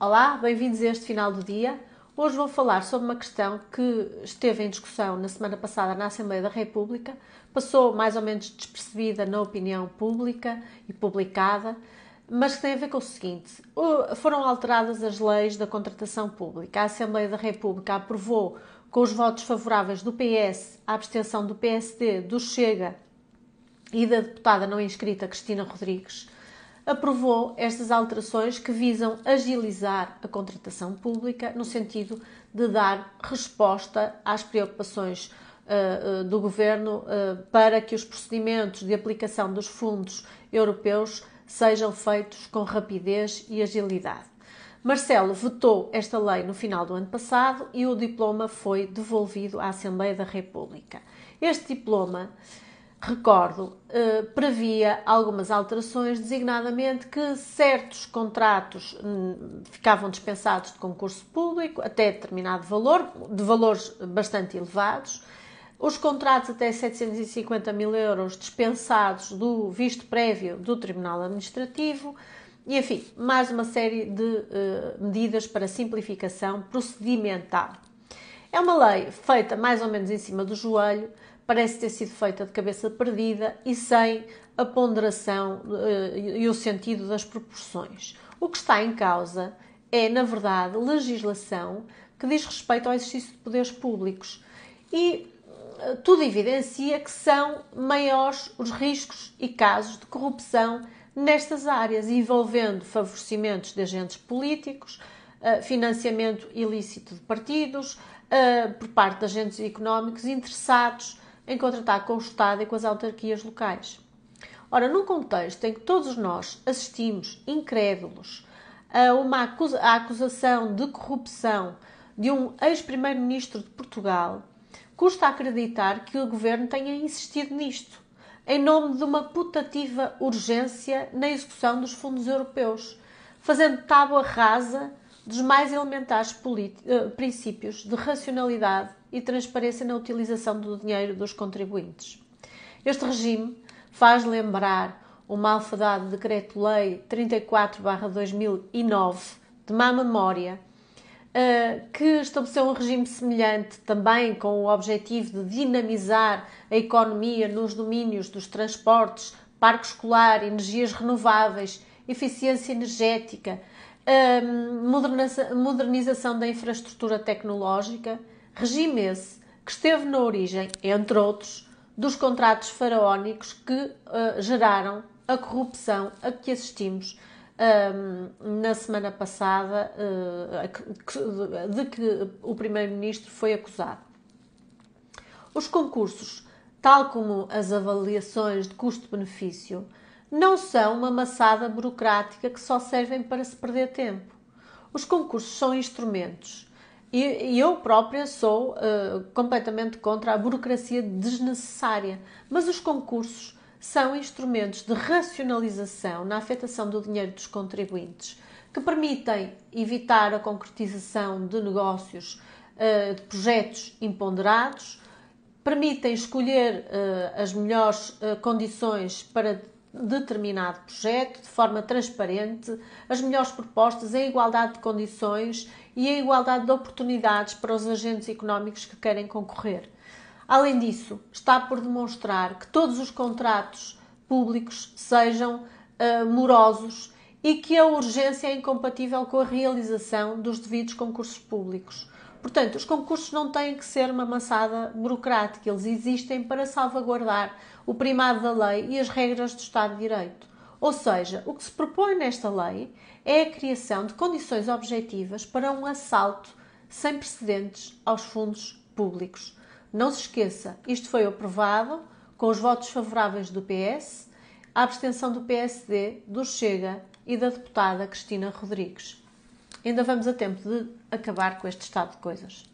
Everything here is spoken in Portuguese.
Olá, bem-vindos a este final do dia. Hoje vou falar sobre uma questão que esteve em discussão na semana passada na Assembleia da República, passou mais ou menos despercebida na opinião pública e publicada, mas que tem a ver com o seguinte: foram alteradas as leis da contratação pública. A Assembleia da República aprovou, com os votos favoráveis do PS, a abstenção do PSD, do Chega e da deputada não inscrita Cristina Rodrigues aprovou estas alterações que visam agilizar a contratação pública no sentido de dar resposta às preocupações eh, eh, do Governo eh, para que os procedimentos de aplicação dos fundos europeus sejam feitos com rapidez e agilidade. Marcelo votou esta lei no final do ano passado e o diploma foi devolvido à Assembleia da República. Este diploma recordo, eh, previa algumas alterações, designadamente que certos contratos hum, ficavam dispensados de concurso público até determinado valor, de valores bastante elevados. Os contratos até 750 mil euros dispensados do visto prévio do Tribunal Administrativo. E, enfim, mais uma série de eh, medidas para simplificação procedimental. É uma lei feita mais ou menos em cima do joelho, parece ter sido feita de cabeça perdida e sem a ponderação eh, e o sentido das proporções. O que está em causa é, na verdade, legislação que diz respeito ao exercício de poderes públicos. E eh, tudo evidencia que são maiores os riscos e casos de corrupção nestas áreas, envolvendo favorecimentos de agentes políticos, eh, financiamento ilícito de partidos, por parte de agentes económicos interessados em contratar com o Estado e com as autarquias locais. Ora, num contexto em que todos nós assistimos incrédulos a uma acusa a acusação de corrupção de um ex-primeiro-ministro de Portugal, custa acreditar que o governo tenha insistido nisto, em nome de uma putativa urgência na execução dos fundos europeus, fazendo tábua rasa dos mais elementares eh, princípios de racionalidade e transparência na utilização do dinheiro dos contribuintes. Este regime faz lembrar o malfadado Decreto-Lei 34-2009, de má memória, eh, que estabeleceu um regime semelhante também com o objetivo de dinamizar a economia nos domínios dos transportes, parque escolar, energias renováveis, eficiência energética, eh, modernização da infraestrutura tecnológica, regime esse que esteve na origem, entre outros, dos contratos faraónicos que uh, geraram a corrupção a que assistimos ehm, na semana passada, uh, de que o Primeiro-Ministro foi acusado. Os concursos, tal como as avaliações de custo-benefício, não são uma maçada burocrática que só servem para se perder tempo. Os concursos são instrumentos e, eu própria sou uh, completamente contra a burocracia desnecessária, mas os concursos são instrumentos de racionalização na afetação do dinheiro dos contribuintes, que permitem evitar a concretização de negócios, uh, de projetos imponderados, permitem escolher uh, as melhores condições para determinado projeto de forma transparente, as melhores propostas, a igualdade de condições e a igualdade de oportunidades para os agentes económicos que querem concorrer. Além disso, está por demonstrar que todos os contratos públicos sejam uh, morosos e que a urgência é incompatível com a realização dos devidos concursos públicos. Portanto, os concursos não têm que ser uma massada burocrática, eles existem para salvaguardar o primado da lei e as regras do Estado de Direito. Ou seja, o que se propõe nesta lei é a criação de condições objetivas para um assalto sem precedentes aos fundos públicos. Não se esqueça, isto foi aprovado com os votos favoráveis do PS, a abstenção do PSD, do Chega e da deputada Cristina Rodrigues. Ainda vamos a tempo de acabar com este estado de coisas.